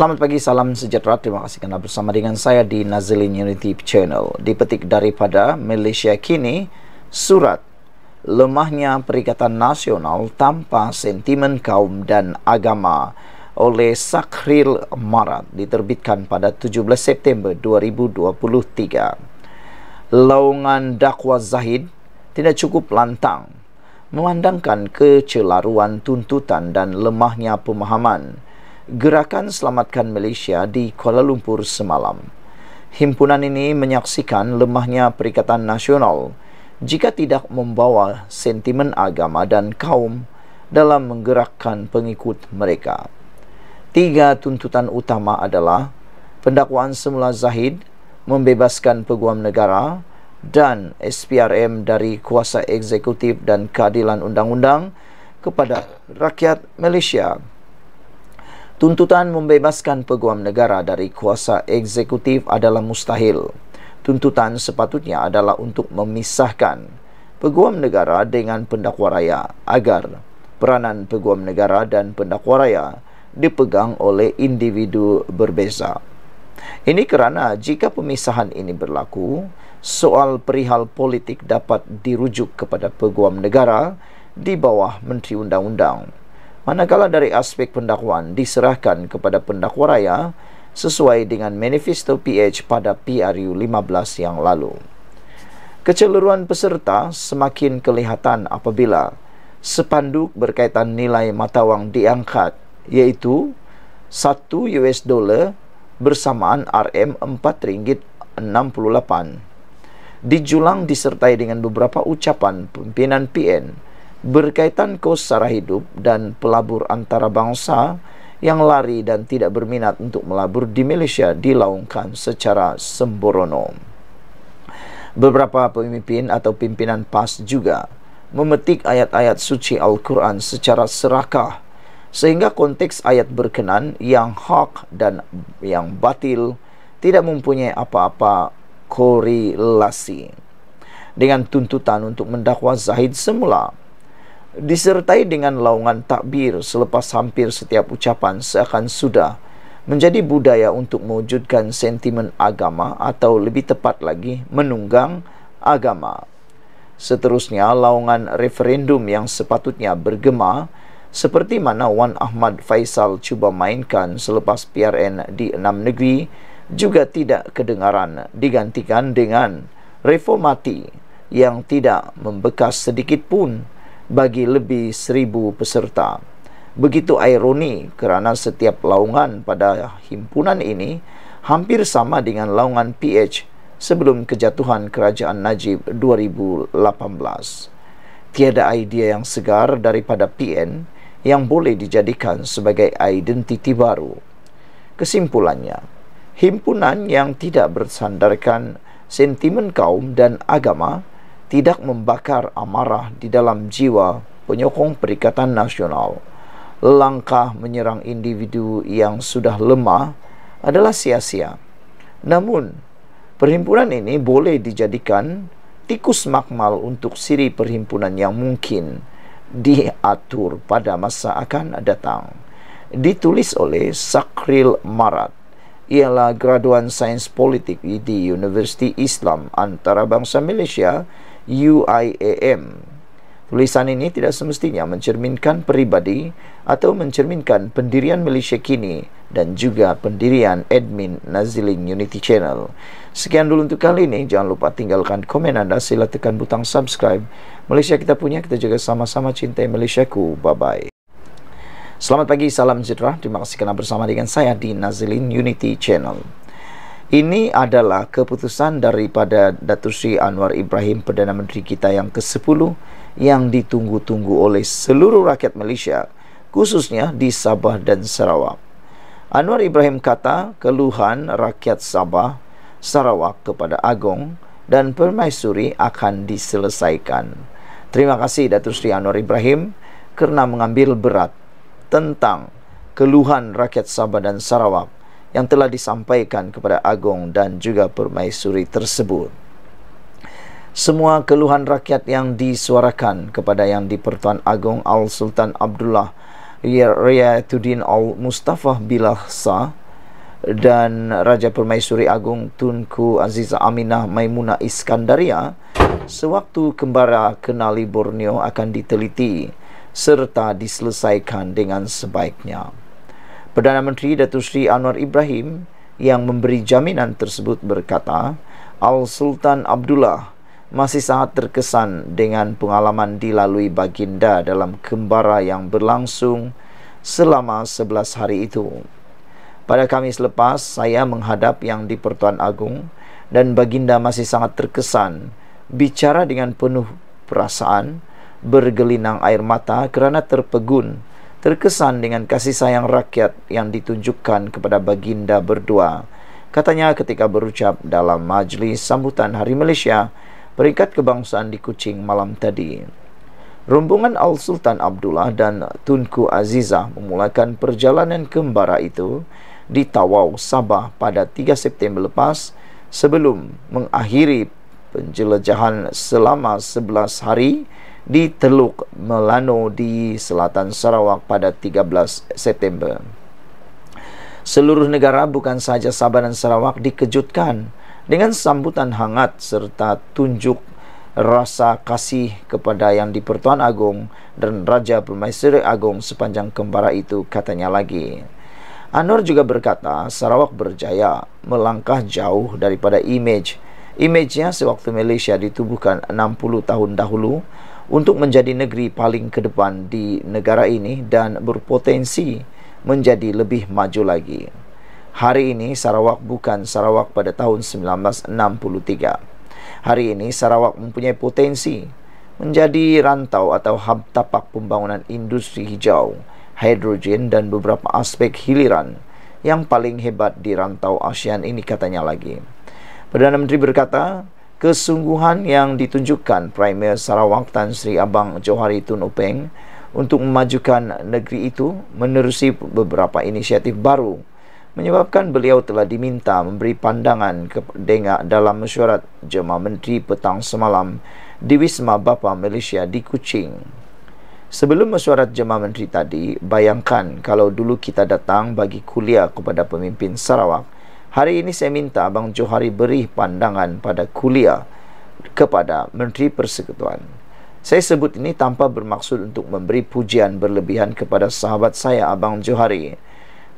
Selamat pagi, salam sejahtera. Terima kasih kerana bersama dengan saya di Nazilin Unity Channel. Dipetik daripada Malaysia Kini, surat lemahnya Perikatan Nasional tanpa sentimen kaum dan agama oleh Sakril Marat diterbitkan pada 17 September 2023. Laungan dakwa Zahid tidak cukup lantang memandangkan kecelaruan tuntutan dan lemahnya pemahaman gerakan selamatkan Malaysia di Kuala Lumpur semalam. Himpunan ini menyaksikan lemahnya Perikatan Nasional jika tidak membawa sentimen agama dan kaum dalam menggerakkan pengikut mereka. Tiga tuntutan utama adalah pendakwaan semula Zahid membebaskan peguam negara dan SPRM dari kuasa eksekutif dan keadilan undang-undang kepada rakyat Malaysia. Tuntutan membebaskan peguam negara dari kuasa eksekutif adalah mustahil. Tuntutan sepatutnya adalah untuk memisahkan peguam negara dengan pendakwa raya agar peranan peguam negara dan pendakwa raya dipegang oleh individu berbeza. Ini kerana jika pemisahan ini berlaku, soal perihal politik dapat dirujuk kepada peguam negara di bawah Menteri Undang-Undang. Manakala dari aspek pendakwaan diserahkan kepada pendakwa raya sesuai dengan manifesto PH pada PRU 15 yang lalu. Keceluruhan peserta semakin kelihatan apabila sepanduk berkaitan nilai mata wang diangkat iaitu 1 US dollar bersamaan RM4 ringgit 68 dijulang disertai dengan beberapa ucapan pimpinan PN berkaitan kos sara hidup dan pelabur antara bangsa yang lari dan tidak berminat untuk melabur di Malaysia dilaungkan secara sembrono. Beberapa pemimpin atau pimpinan PAS juga memetik ayat-ayat suci Al-Quran secara serakah sehingga konteks ayat berkenan yang hak dan yang batil tidak mempunyai apa-apa korelasi. Dengan tuntutan untuk mendakwa Zahid semula, disertai dengan laungan takbir selepas hampir setiap ucapan seakan sudah menjadi budaya untuk mewujudkan sentimen agama atau lebih tepat lagi menunggang agama. Seterusnya, laungan referendum yang sepatutnya bergema seperti mana Wan Ahmad Faisal cuba mainkan selepas PRN di enam negeri juga tidak kedengaran digantikan dengan reformati yang tidak membekas sedikit pun bagi lebih seribu peserta. Begitu ironi kerana setiap laungan pada himpunan ini hampir sama dengan laungan PH sebelum kejatuhan kerajaan Najib 2018. Tiada idea yang segar daripada PN yang boleh dijadikan sebagai identiti baru. Kesimpulannya, himpunan yang tidak bersandarkan sentimen kaum dan agama tidak membakar amarah di dalam jiwa penyokong Perikatan Nasional. Langkah menyerang individu yang sudah lemah adalah sia-sia. Namun, perhimpunan ini boleh dijadikan tikus makmal untuk siri perhimpunan yang mungkin diatur pada masa akan datang. Ditulis oleh Sakril Marat, ialah graduan sains politik di Universiti Islam Antarabangsa Malaysia UIAM. Tulisan ini tidak semestinya mencerminkan peribadi atau mencerminkan pendirian Malaysia kini dan juga pendirian admin Nazilin Unity Channel. Sekian dulu untuk kali ini. Jangan lupa tinggalkan komen anda. Sila tekan butang subscribe. Malaysia kita punya, kita juga sama-sama cintai Malaysia ku. Bye-bye. Selamat pagi, salam sejahtera. Terima kasih kerana bersama dengan saya di Nazilin Unity Channel. Ini adalah keputusan daripada Datuk Sri Anwar Ibrahim Perdana Menteri kita yang ke-10 yang ditunggu-tunggu oleh seluruh rakyat Malaysia khususnya di Sabah dan Sarawak. Anwar Ibrahim kata keluhan rakyat Sabah, Sarawak kepada Agong dan Permaisuri akan diselesaikan. Terima kasih Datuk Sri Anwar Ibrahim kerana mengambil berat tentang keluhan rakyat Sabah dan Sarawak yang telah disampaikan kepada Agong dan juga permaisuri tersebut. Semua keluhan rakyat yang disuarakan kepada yang dipertuan Agong Al-Sultan Abdullah Riyatuddin Al-Mustafa Bilah Sah dan Raja Permaisuri Agong Tunku Aziza Aminah Maimuna Iskandaria sewaktu kembara kenali Borneo akan diteliti serta diselesaikan dengan sebaiknya. Perdana Menteri Datuk Seri Anwar Ibrahim yang memberi jaminan tersebut berkata, Al Sultan Abdullah masih sangat terkesan dengan pengalaman dilalui baginda dalam kembara yang berlangsung selama 11 hari itu. Pada Kamis lepas, saya menghadap yang di Pertuan Agung dan baginda masih sangat terkesan bicara dengan penuh perasaan bergelinang air mata kerana terpegun terkesan dengan kasih sayang rakyat yang ditunjukkan kepada baginda berdua. Katanya ketika berucap dalam majlis sambutan Hari Malaysia, peringkat kebangsaan di Kuching malam tadi. Rombongan Al-Sultan Abdullah dan Tunku Azizah memulakan perjalanan kembara itu di Tawau, Sabah pada 3 September lepas sebelum mengakhiri penjelajahan selama 11 hari di Teluk Melano di Selatan Sarawak pada 13 September. Seluruh negara bukan sahaja Sabah dan Sarawak dikejutkan dengan sambutan hangat serta tunjuk rasa kasih kepada Yang di-Pertuan Agong dan Raja Permaisuri Agong sepanjang kembara itu katanya lagi. Anwar juga berkata Sarawak berjaya melangkah jauh daripada image. Imejnya sewaktu Malaysia ditubuhkan 60 tahun dahulu untuk menjadi negeri paling ke depan di negara ini dan berpotensi menjadi lebih maju lagi. Hari ini Sarawak bukan Sarawak pada tahun 1963. Hari ini Sarawak mempunyai potensi menjadi rantau atau hub tapak pembangunan industri hijau, hidrogen dan beberapa aspek hiliran yang paling hebat di rantau ASEAN ini katanya lagi. Perdana Menteri berkata, kesungguhan yang ditunjukkan Premier Sarawak Tan Sri Abang Johari Tun Openg untuk memajukan negeri itu menerusi beberapa inisiatif baru menyebabkan beliau telah diminta memberi pandangan dengan dalam mesyuarat Jemaah Menteri petang semalam di Wisma Bapa Malaysia di Kuching. Sebelum mesyuarat Jemaah Menteri tadi, bayangkan kalau dulu kita datang bagi kuliah kepada pemimpin Sarawak, Hari ini saya minta Abang Johari beri pandangan pada kuliah kepada Menteri Persekutuan. Saya sebut ini tanpa bermaksud untuk memberi pujian berlebihan kepada sahabat saya Abang Johari.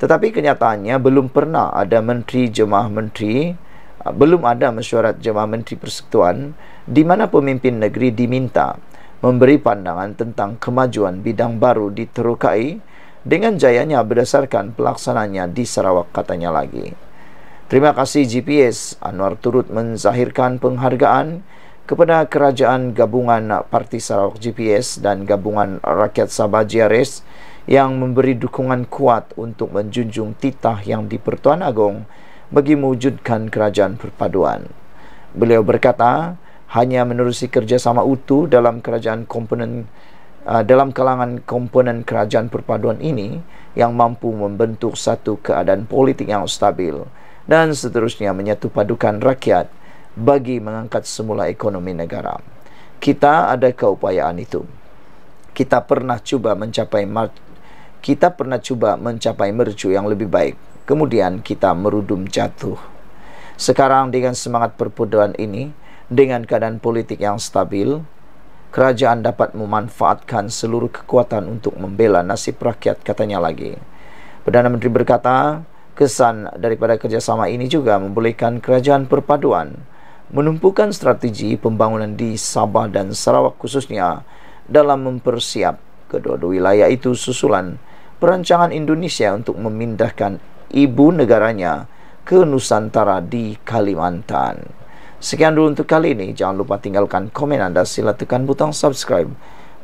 Tetapi kenyataannya belum pernah ada Menteri Jemaah Menteri, belum ada mesyuarat Jemaah Menteri Persekutuan di mana pemimpin negeri diminta memberi pandangan tentang kemajuan bidang baru di Terukai dengan jayanya berdasarkan pelaksananya di Sarawak katanya lagi. Terima kasih GPS Anwar turut menzahirkan penghargaan kepada Kerajaan Gabungan Parti Sarawak GPS dan Gabungan Rakyat Sabah GRS yang memberi dukungan kuat untuk menjunjung titah yang di-Pertuan Agong bagi mewujudkan kerajaan perpaduan. Beliau berkata, hanya menerusi kerjasama utuh dalam kerajaan komponen uh, dalam kalangan komponen kerajaan perpaduan ini yang mampu membentuk satu keadaan politik yang stabil dan seterusnya menyatu padukan rakyat bagi mengangkat semula ekonomi negara. Kita ada keupayaan itu. Kita pernah cuba mencapai kita pernah cuba mencapai mercu yang lebih baik. Kemudian kita merudum jatuh. Sekarang dengan semangat perpaduan ini, dengan keadaan politik yang stabil, kerajaan dapat memanfaatkan seluruh kekuatan untuk membela nasib rakyat katanya lagi. Perdana Menteri berkata, Kesan daripada kerjasama ini juga membolehkan kerajaan perpaduan menumpukan strategi pembangunan di Sabah dan Sarawak khususnya dalam mempersiap kedua-dua wilayah itu susulan perancangan Indonesia untuk memindahkan ibu negaranya ke Nusantara di Kalimantan. Sekian dulu untuk kali ini. Jangan lupa tinggalkan komen anda. Sila tekan butang subscribe.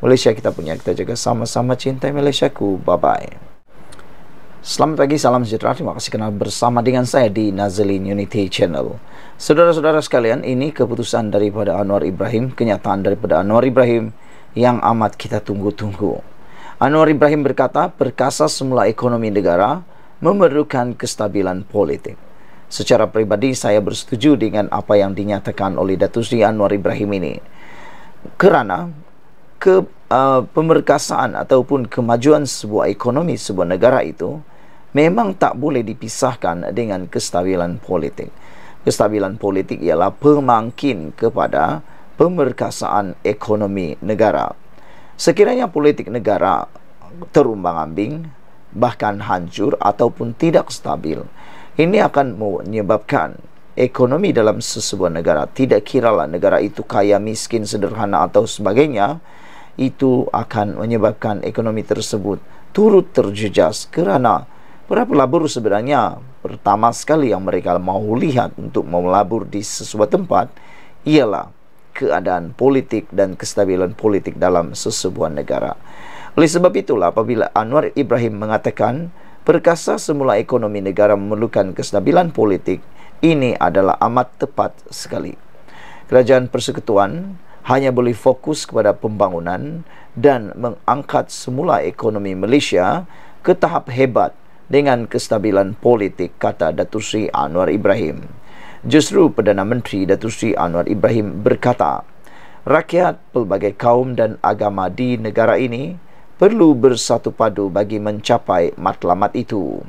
Malaysia kita punya. Kita jaga sama-sama cintai Malaysia ku. Bye-bye. Selamat pagi, salam sejahtera. Terima kasih kenal bersama dengan saya di Nazlin Unity Channel. Saudara-saudara sekalian, ini keputusan daripada Anwar Ibrahim, kenyataan daripada Anwar Ibrahim yang amat kita tunggu-tunggu. Anwar Ibrahim berkata, perkasa semula ekonomi negara memerlukan kestabilan politik. Secara pribadi, saya bersetuju dengan apa yang dinyatakan oleh Datuk Sri Anwar Ibrahim ini. Kerana ke uh, pemerkasaan ataupun kemajuan sebuah ekonomi sebuah negara itu memang tak boleh dipisahkan dengan kestabilan politik. Kestabilan politik ialah pemangkin kepada pemerkasaan ekonomi negara. Sekiranya politik negara terumbang ambing, bahkan hancur ataupun tidak stabil, ini akan menyebabkan ekonomi dalam sesebuah negara, tidak kiralah negara itu kaya, miskin, sederhana atau sebagainya, itu akan menyebabkan ekonomi tersebut turut terjejas kerana Berapa labur sebenarnya? Pertama sekali yang mereka mau lihat untuk mau labur di sesuatu tempat ialah keadaan politik dan kestabilan politik dalam sesebuah negara. Oleh sebab itulah apabila Anwar Ibrahim mengatakan perkasa semula ekonomi negara memerlukan kestabilan politik, ini adalah amat tepat sekali. Kerajaan Persekutuan hanya boleh fokus kepada pembangunan dan mengangkat semula ekonomi Malaysia ke tahap hebat dengan kestabilan politik kata Datuk Sri Anwar Ibrahim. Justru Perdana Menteri Datuk Sri Anwar Ibrahim berkata, rakyat pelbagai kaum dan agama di negara ini perlu bersatu padu bagi mencapai matlamat itu.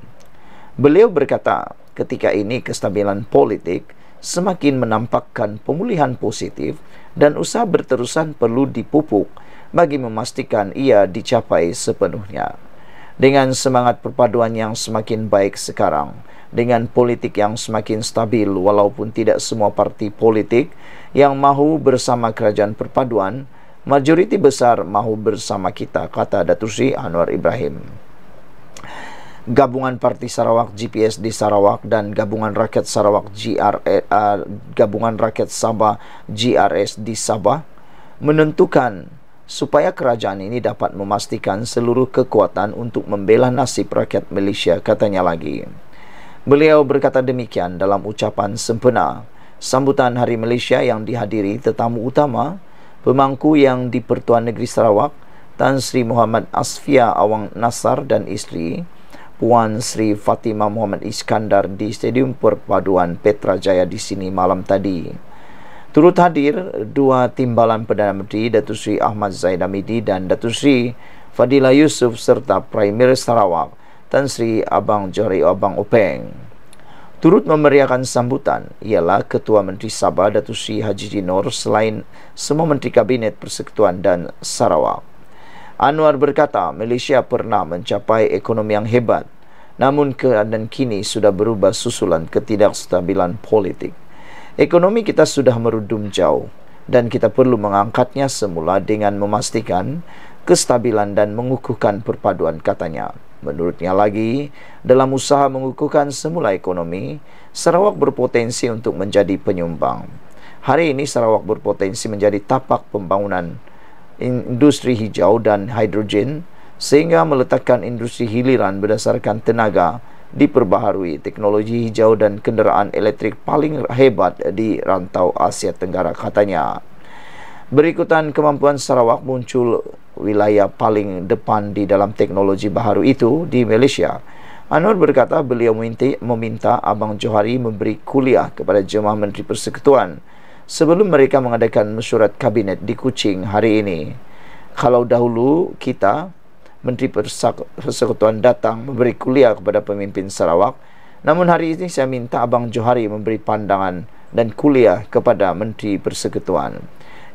Beliau berkata, ketika ini kestabilan politik semakin menampakkan pemulihan positif dan usaha berterusan perlu dipupuk bagi memastikan ia dicapai sepenuhnya dengan semangat perpaduan yang semakin baik sekarang dengan politik yang semakin stabil walaupun tidak semua parti politik yang mahu bersama kerajaan perpaduan majoriti besar mahu bersama kita kata Datuk Sri Anwar Ibrahim Gabungan Parti Sarawak GPS di Sarawak dan Gabungan Rakyat Sarawak GRS, uh, Gabungan Rakyat Sabah GRS di Sabah menentukan supaya kerajaan ini dapat memastikan seluruh kekuatan untuk membela nasib rakyat Malaysia katanya lagi. Beliau berkata demikian dalam ucapan sempena sambutan Hari Malaysia yang dihadiri tetamu utama pemangku yang di Pertuan Negeri Sarawak Tan Sri Muhammad Asfia Awang Nasar dan isteri Puan Sri Fatimah Muhammad Iskandar di Stadium Perpaduan Petra Jaya di sini malam tadi. Turut hadir dua timbalan Perdana Menteri Datuk Sri Ahmad Zaid Hamidi dan Datuk Sri Fadila Yusuf serta Premier Sarawak Tan Sri Abang Johari Abang Openg. Turut memeriahkan sambutan ialah Ketua Menteri Sabah Datuk Sri Haji Dinor selain semua Menteri Kabinet Persekutuan dan Sarawak. Anwar berkata Malaysia pernah mencapai ekonomi yang hebat namun keadaan kini sudah berubah susulan ketidakstabilan politik. Ekonomi kita sudah merudum jauh dan kita perlu mengangkatnya semula dengan memastikan kestabilan dan mengukuhkan perpaduan katanya. Menurutnya lagi, dalam usaha mengukuhkan semula ekonomi, Sarawak berpotensi untuk menjadi penyumbang. Hari ini Sarawak berpotensi menjadi tapak pembangunan industri hijau dan hidrogen sehingga meletakkan industri hiliran berdasarkan tenaga diperbaharui teknologi hijau dan kenderaan elektrik paling hebat di rantau Asia Tenggara katanya. Berikutan kemampuan Sarawak muncul wilayah paling depan di dalam teknologi baharu itu di Malaysia. Anwar berkata beliau meminta, Abang Johari memberi kuliah kepada jemaah Menteri Persekutuan sebelum mereka mengadakan mesyuarat kabinet di Kuching hari ini. Kalau dahulu kita Menteri Persekutuan datang memberi kuliah kepada pemimpin Sarawak. Namun hari ini saya minta Abang Johari memberi pandangan dan kuliah kepada Menteri Persekutuan.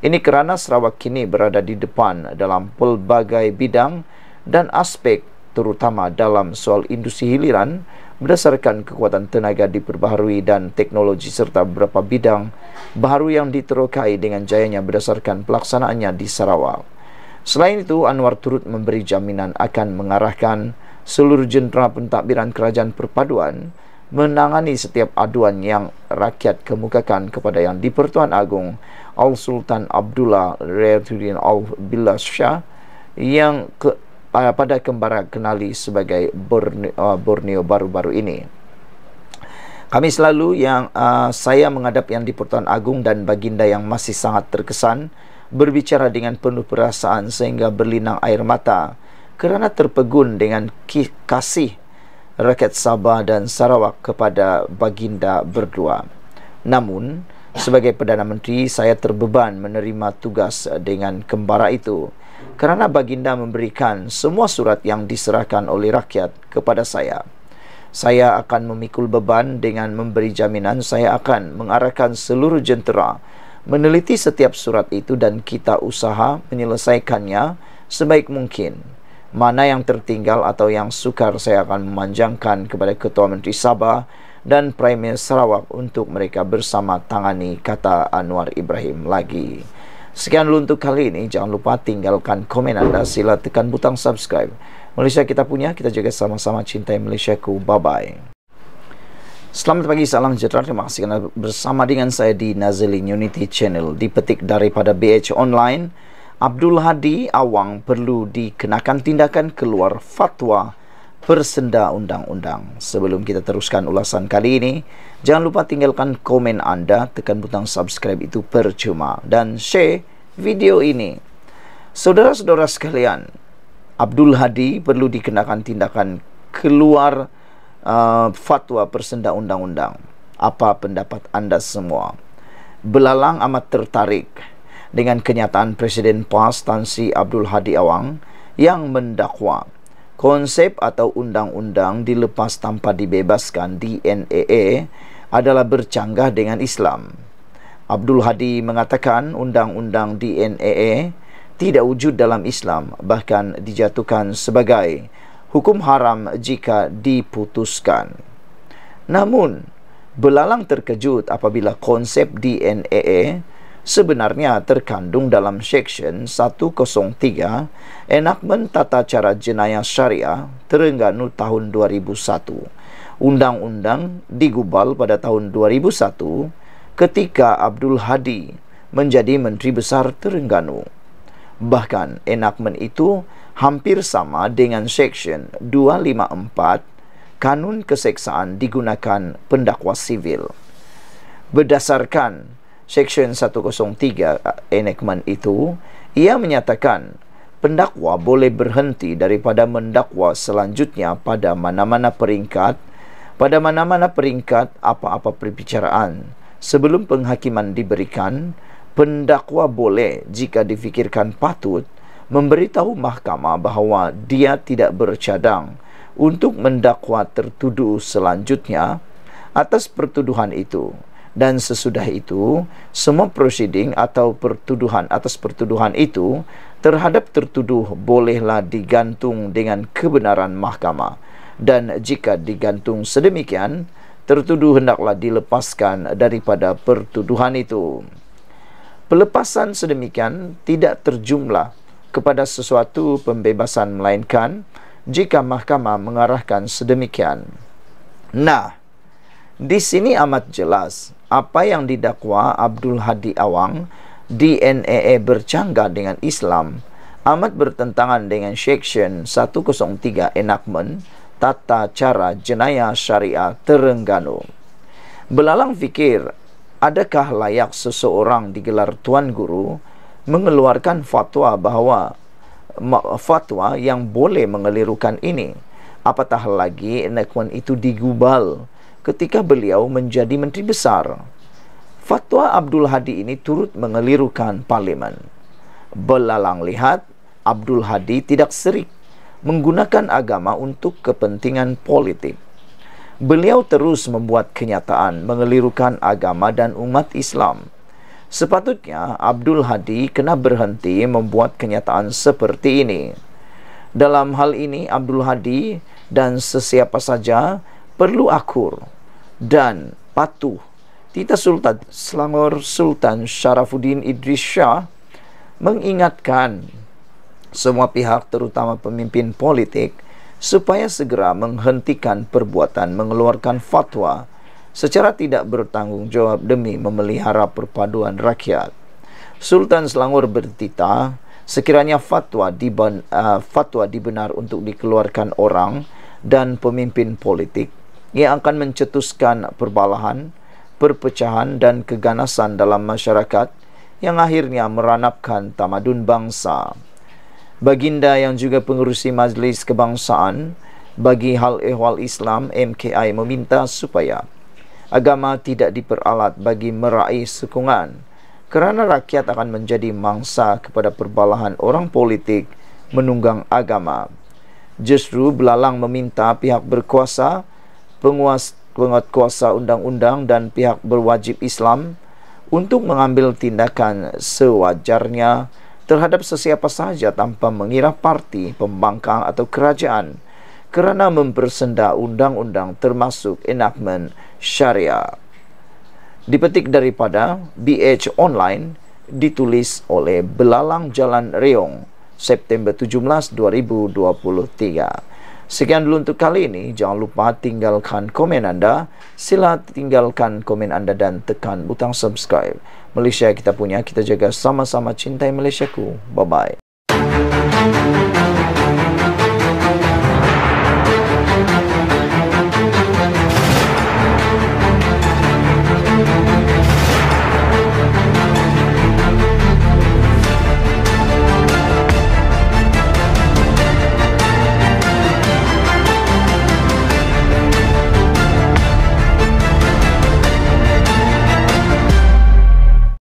Ini kerana Sarawak kini berada di depan dalam pelbagai bidang dan aspek terutama dalam soal industri hiliran berdasarkan kekuatan tenaga diperbaharui dan teknologi serta beberapa bidang baru yang diterokai dengan jayanya berdasarkan pelaksanaannya di Sarawak. Selain itu, Anwar turut memberi jaminan akan mengarahkan seluruh jentera pentadbiran kerajaan perpaduan menangani setiap aduan yang rakyat kemukakan kepada Yang di-Pertuan Agong Al Sultan Abdullah Rehuddin Al Billah Shah yang ke, ah, pada kembara kenali sebagai Borneo, ah, Borneo baru-baru ini. Kami selalu yang uh, saya menghadap Yang di-Pertuan Agong dan Baginda yang masih sangat terkesan berbicara dengan penuh perasaan sehingga berlinang air mata kerana terpegun dengan kasih rakyat Sabah dan Sarawak kepada baginda berdua. Namun, sebagai Perdana Menteri, saya terbeban menerima tugas dengan kembara itu kerana baginda memberikan semua surat yang diserahkan oleh rakyat kepada saya. Saya akan memikul beban dengan memberi jaminan saya akan mengarahkan seluruh jentera meneliti setiap surat itu dan kita usaha menyelesaikannya sebaik mungkin. Mana yang tertinggal atau yang sukar saya akan memanjangkan kepada Ketua Menteri Sabah dan Prime Minister Sarawak untuk mereka bersama tangani kata Anwar Ibrahim lagi. Sekian dulu untuk kali ini. Jangan lupa tinggalkan komen anda. Sila tekan butang subscribe. Malaysia kita punya, kita jaga sama-sama cintai Malaysia ku. Bye-bye. Selamat pagi, salam sejahtera. Terima kasih kerana bersama dengan saya di Nazilin Unity Channel. Dipetik daripada BH Online, Abdul Hadi Awang perlu dikenakan tindakan keluar fatwa persenda undang-undang. Sebelum kita teruskan ulasan kali ini, jangan lupa tinggalkan komen anda, tekan butang subscribe itu percuma, dan share video ini. Saudara-saudara sekalian, Abdul Hadi perlu dikenakan tindakan keluar fatwa uh, fatwa persenda undang-undang. Apa pendapat anda semua? Belalang amat tertarik dengan kenyataan Presiden PAS Tan Sri Abdul Hadi Awang yang mendakwa konsep atau undang-undang dilepas tanpa dibebaskan di NAA adalah bercanggah dengan Islam. Abdul Hadi mengatakan undang-undang di NAA tidak wujud dalam Islam bahkan dijatuhkan sebagai hukum haram jika diputuskan. Namun, belalang terkejut apabila konsep DNAE sebenarnya terkandung dalam Seksyen 103 Enakmen Tata Cara Jenayah Syariah Terengganu tahun 2001. Undang-undang digubal pada tahun 2001 ketika Abdul Hadi menjadi Menteri Besar Terengganu. Bahkan enakmen itu hampir sama dengan Seksyen 254 Kanun Keseksaan Digunakan Pendakwa Sivil. Berdasarkan Seksyen 103 eh, Enakmen itu, ia menyatakan pendakwa boleh berhenti daripada mendakwa selanjutnya pada mana-mana peringkat pada mana-mana peringkat apa-apa perbicaraan sebelum penghakiman diberikan pendakwa boleh jika difikirkan patut memberitahu mahkamah bahawa dia tidak bercadang untuk mendakwa tertuduh selanjutnya atas pertuduhan itu dan sesudah itu semua proceeding atau pertuduhan atas pertuduhan itu terhadap tertuduh bolehlah digantung dengan kebenaran mahkamah dan jika digantung sedemikian tertuduh hendaklah dilepaskan daripada pertuduhan itu pelepasan sedemikian tidak terjumlah kepada sesuatu pembebasan melainkan jika mahkamah mengarahkan sedemikian. Nah, di sini amat jelas apa yang didakwa Abdul Hadi Awang di NEE bercanggah dengan Islam amat bertentangan dengan Section 103 Enactment Tata Cara Jenayah Syariah Terengganu. Belalang fikir, adakah layak seseorang digelar Tuan Guru? mengeluarkan fatwa bahawa fatwa yang boleh mengelirukan ini apatah lagi Nekwan itu digubal ketika beliau menjadi menteri besar fatwa Abdul Hadi ini turut mengelirukan parlimen belalang lihat Abdul Hadi tidak serik menggunakan agama untuk kepentingan politik beliau terus membuat kenyataan mengelirukan agama dan umat Islam Sepatutnya Abdul Hadi kena berhenti membuat kenyataan seperti ini. Dalam hal ini Abdul Hadi dan sesiapa saja perlu akur dan patuh. Tita Sultan Selangor Sultan Syarafuddin Idris Shah mengingatkan semua pihak terutama pemimpin politik supaya segera menghentikan perbuatan mengeluarkan fatwa secara tidak bertanggung jawab demi memelihara perpaduan rakyat. Sultan Selangor bertitah, sekiranya fatwa, diben, uh, eh, fatwa dibenar untuk dikeluarkan orang dan pemimpin politik, ia akan mencetuskan perbalahan, perpecahan dan keganasan dalam masyarakat yang akhirnya meranapkan tamadun bangsa. Baginda yang juga pengurusi Majlis Kebangsaan bagi Hal Ehwal Islam MKI meminta supaya agama tidak diperalat bagi meraih sukungan kerana rakyat akan menjadi mangsa kepada perbalahan orang politik menunggang agama. Justru belalang meminta pihak berkuasa, penguas, penguat kuasa undang-undang dan pihak berwajib Islam untuk mengambil tindakan sewajarnya terhadap sesiapa sahaja tanpa mengira parti, pembangkang atau kerajaan kerana mempersenda undang-undang termasuk enactment syariah. Dipetik daripada BH Online ditulis oleh Belalang Jalan Reong September 17, 2023. Sekian dulu untuk kali ini. Jangan lupa tinggalkan komen anda. Sila tinggalkan komen anda dan tekan butang subscribe. Malaysia kita punya, kita jaga sama-sama cintai Malaysia ku. Bye-bye.